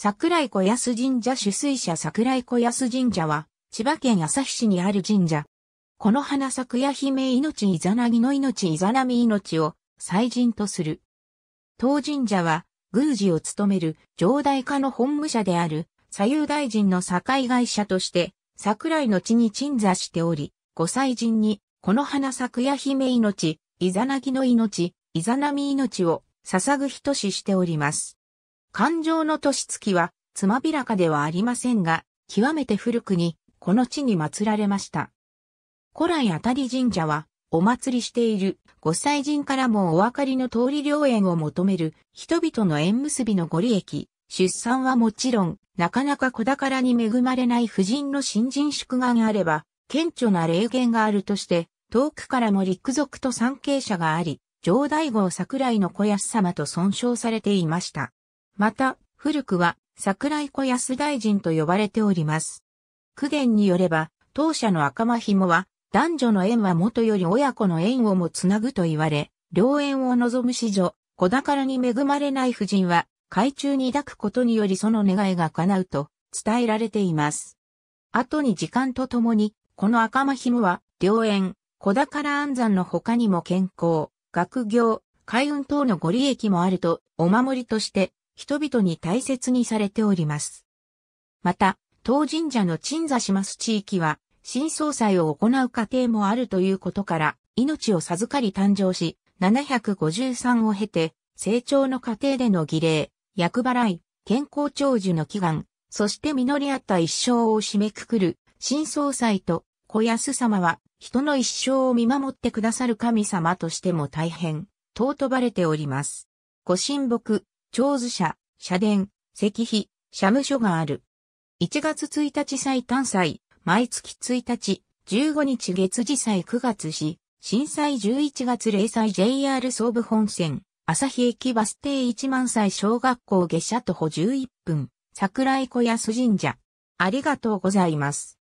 桜井小安神社主水社桜井小安神社は、千葉県旭市にある神社。この花咲姫命いざなぎの命いざなみ命を祭神とする。当神社は、宮司を務める上代課の本務者である左右大臣の境会社として、桜井の地に鎮座しており、御祭神に、この花咲姫命、いざなぎの命、いざなみ命を捧ぐ人ししております。感情の年月は、つまびらかではありませんが、極めて古くに、この地に祀られました。古来あたり神社は、お祭りしている、ご祭神からもお分かりの通り良縁を求める、人々の縁結びのご利益、出産はもちろん、なかなか子宝に恵まれない婦人の新人祝願あれば、顕著な霊言があるとして、遠くからも陸族と参詣者があり、上大号桜井の小安様と尊称されていました。また、古くは桜井小安大臣と呼ばれております。苦言によれば、当社の赤間紐は、男女の縁はもとより親子の縁をもつなぐと言われ、良縁を望む子女、子宝に恵まれない夫人は、海中に抱くことによりその願いが叶うと伝えられています。後に時間とともに、この赤間紐は、良縁、子宝安産の他にも健康、学業、海運等のご利益もあると、お守りとして、人々に大切にされております。また、当神社の鎮座します地域は、新総裁を行う家庭もあるということから、命を授かり誕生し、753を経て、成長の過程での儀礼、役払い、健康長寿の祈願、そして実り合った一生を締めくくる、新総裁と小安様は、人の一生を見守ってくださる神様としても大変、尊ばれております。ご神木、長寿社、社殿、石碑、社務所がある。1月1日祭誕祭、毎月1日、15日月次祭9月市、震災11月0祭 JR 総武本線、朝日駅バス停1万歳小学校下車徒歩11分、桜井小安神社。ありがとうございます。